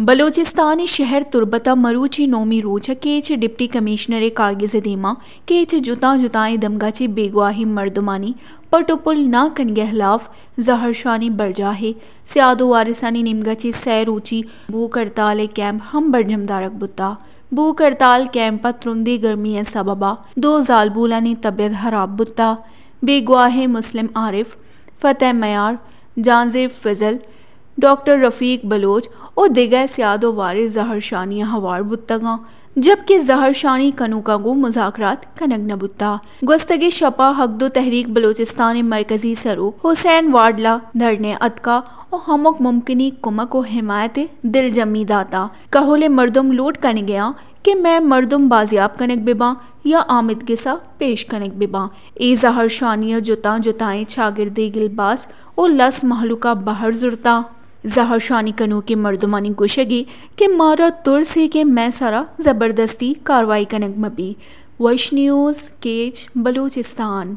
बलोचिस्तानी शहर तुर्बता मरूची नोमी रोज के deputy commissioner कारगिज दीमा के जुता जुताएं दमगाची बेगवाही मर्दमानी पटोपुल ना कनगे खिलाफ जहरशानी बरजाहे सियादो वारिसानी निमगाची सैरूची बू करताल कैम्प हम बरजम दारक बुत्ता बू करताल कैम्प त्रुंदी गर्मी है सबबा दो जालबूलानी तबियत हराब बुता बेगवाहे मुस्लिम आरिफ फतेह मयार जानजेब फजल डॉक्टर रफ़ीक बलोच और दिगर सियादो वारे जहर शानी हवार बुतगा जबकि जहर शानी कनुका गो मुजाकरात कनक नबुत्ता गुस्तगे शपा हकदो तहरीक बलोचिस्तान मरकजी सरू हुसैन वाडला धरने अतका और हमक मुमकिन कुमक और हिमायत दिल जमी दाता कहोले मरदम लूट कन गया कि मैं मरदम बाजियाब कनक बिबा या आमिद गिसा पेश कनक बिबा ए जहर शानिया जुता छागिर शागिर्द गिलबास और लस महलुका बहर जुड़ता जहर शानी कनू के मर्दमानी गुशगी के मारा तुर से के मैं सारा ज़बरदस्ती कार्रवाई कनक मपी वश न्यूज़ केज बलूचिस्तान